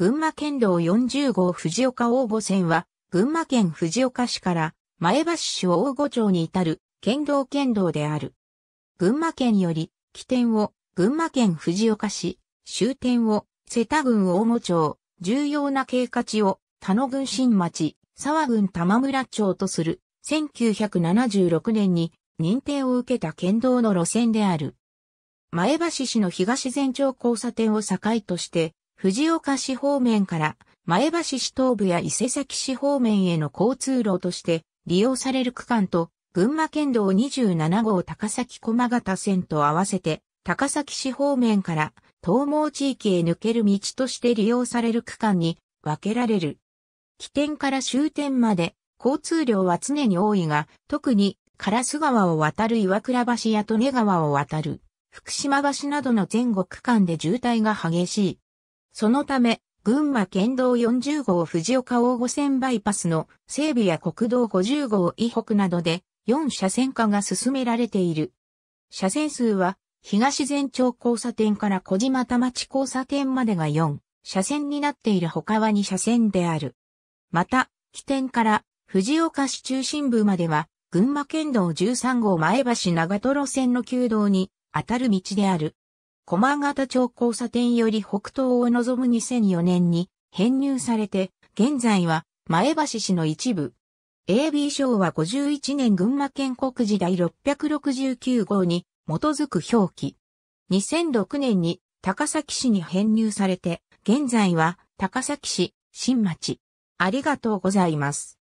群馬県道40号藤岡大母線は、群馬県藤岡市から前橋市大御町に至る県道県道である。群馬県より、起点を群馬県藤岡市、終点を瀬田郡大御町、重要な経過地を田野郡新町、沢郡玉村町とする1976年に認定を受けた県道の路線である。前橋市の東前町交差点を境として藤岡市方面から前橋市東部や伊勢崎市方面への交通路として利用される区間と、群馬県道27号高崎駒形線と合わせて、高崎市方面から東毛地域へ抜ける道として利用される区間に分けられる。起点から終点まで交通量は常に多いが、特に津川を渡る岩倉橋や利根川を渡る福島橋などの前後区間で渋滞が激しい。そのため、群馬県道40号藤岡大五線バイパスの整備や国道50号以北などで4車線化が進められている。車線数は東前町交差点から小島田町交差点までが4車線になっている他は2車線である。また、起点から藤岡市中心部までは群馬県道13号前橋長瀞線の旧道に当たる道である。駒形町交差点より北東を望む2004年に編入されて、現在は前橋市の一部。AB 賞は51年群馬県国時代669号に基づく表記。2006年に高崎市に編入されて、現在は高崎市、新町。ありがとうございます。